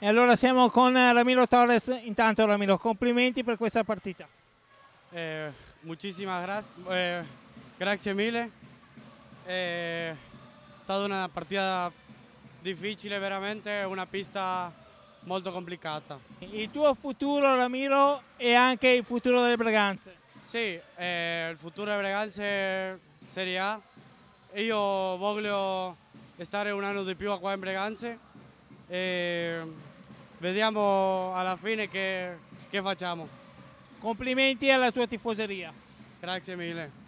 E allora siamo con eh, Ramiro Torres. Intanto Ramiro, complimenti per questa partita. Eh, muchísimas eh, gracias. Eh, grazie mille. Eh, è stata una partita difficile veramente, una pista molto complicata. Il tuo futuro, Ramiro, e anche il futuro delle Breganze? Sì, eh, il futuro delle Breganze Serie A. Io voglio stare un anno di più qua in Breganze. E vediamo alla fine che, che facciamo. Complimenti alla tua tifoseria. Grazie mille.